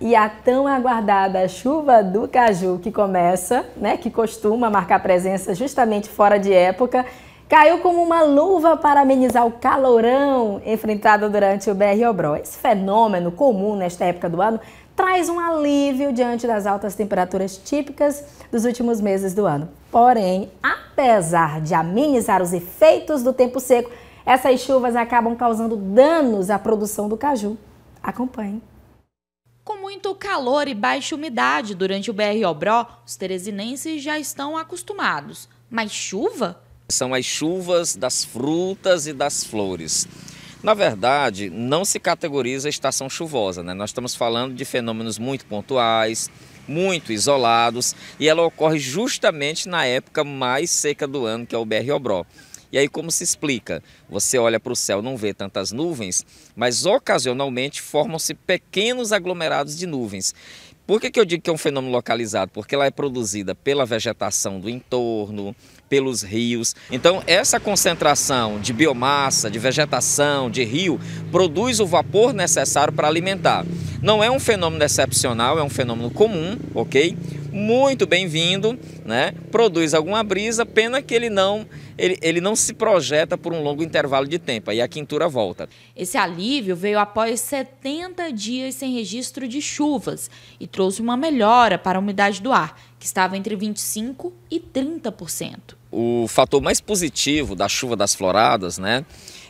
E a tão aguardada chuva do caju, que começa, né, que costuma marcar presença justamente fora de época, caiu como uma luva para amenizar o calorão enfrentado durante o BR-Obró. Esse fenômeno comum nesta época do ano traz um alívio diante das altas temperaturas típicas dos últimos meses do ano. Porém, apesar de amenizar os efeitos do tempo seco, essas chuvas acabam causando danos à produção do caju. Acompanhe. Com muito calor e baixa umidade durante o BR-Obró, os teresinenses já estão acostumados. Mas chuva? São as chuvas das frutas e das flores. Na verdade, não se categoriza a estação chuvosa, né? Nós estamos falando de fenômenos muito pontuais, muito isolados, e ela ocorre justamente na época mais seca do ano, que é o BR-Obró. E aí como se explica? Você olha para o céu, não vê tantas nuvens, mas ocasionalmente formam-se pequenos aglomerados de nuvens. Por que, que eu digo que é um fenômeno localizado? Porque ela é produzida pela vegetação do entorno, pelos rios. Então, essa concentração de biomassa, de vegetação, de rio, produz o vapor necessário para alimentar. Não é um fenômeno excepcional, é um fenômeno comum, ok? muito bem-vindo, né? Produz alguma brisa, pena que ele não ele, ele não se projeta por um longo intervalo de tempo, aí a quintura volta. Esse alívio veio após 70 dias sem registro de chuvas e trouxe uma melhora para a umidade do ar, que estava entre 25 e 30% o fator mais positivo da chuva das floradas, né,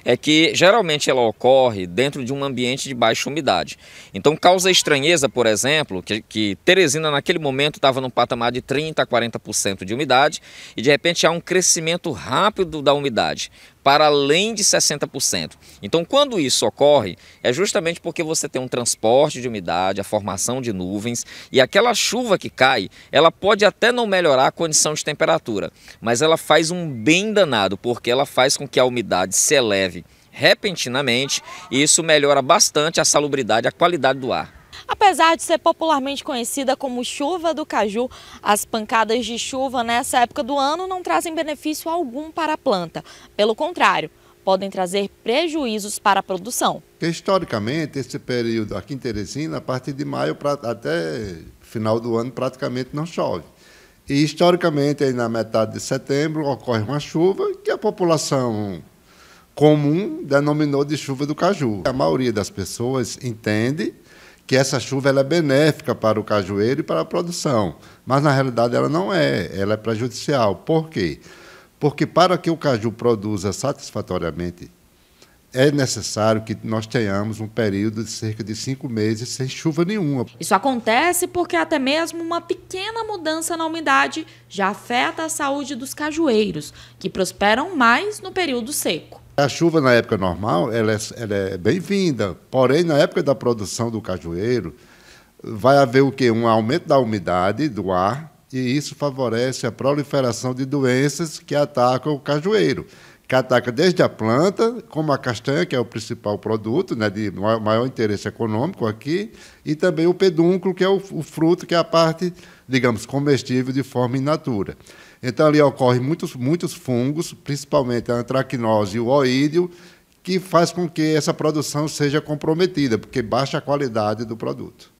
é que geralmente ela ocorre dentro de um ambiente de baixa umidade. Então causa estranheza, por exemplo, que, que Teresina naquele momento estava num patamar de 30% a 40% de umidade e de repente há um crescimento rápido da umidade para além de 60%. Então quando isso ocorre é justamente porque você tem um transporte de umidade, a formação de nuvens e aquela chuva que cai, ela pode até não melhorar a condição de temperatura, mas ela ela faz um bem danado, porque ela faz com que a umidade se eleve repentinamente e isso melhora bastante a salubridade, a qualidade do ar. Apesar de ser popularmente conhecida como chuva do caju, as pancadas de chuva nessa época do ano não trazem benefício algum para a planta. Pelo contrário, podem trazer prejuízos para a produção. Historicamente, esse período aqui em Teresina, a partir de maio pra, até final do ano, praticamente não chove. E, historicamente, aí na metade de setembro, ocorre uma chuva que a população comum denominou de chuva do caju. A maioria das pessoas entende que essa chuva é benéfica para o cajueiro e para a produção, mas na realidade ela não é, ela é prejudicial. Por quê? Porque para que o caju produza satisfatoriamente é necessário que nós tenhamos um período de cerca de cinco meses sem chuva nenhuma. Isso acontece porque até mesmo uma pequena mudança na umidade já afeta a saúde dos cajueiros, que prosperam mais no período seco. A chuva na época normal ela é, ela é bem-vinda, porém na época da produção do cajueiro vai haver o que um aumento da umidade do ar e isso favorece a proliferação de doenças que atacam o cajueiro que ataca desde a planta, como a castanha, que é o principal produto né, de maior, interesse econômico aqui, e também o pedúnculo, que é o, o, fruto, que é a parte, digamos, comestível de forma in natura. Então, ali ocorrem muitos, muitos fungos, principalmente a antracnose e o oídio, que faz com que essa produção seja comprometida, porque baixa a qualidade do produto.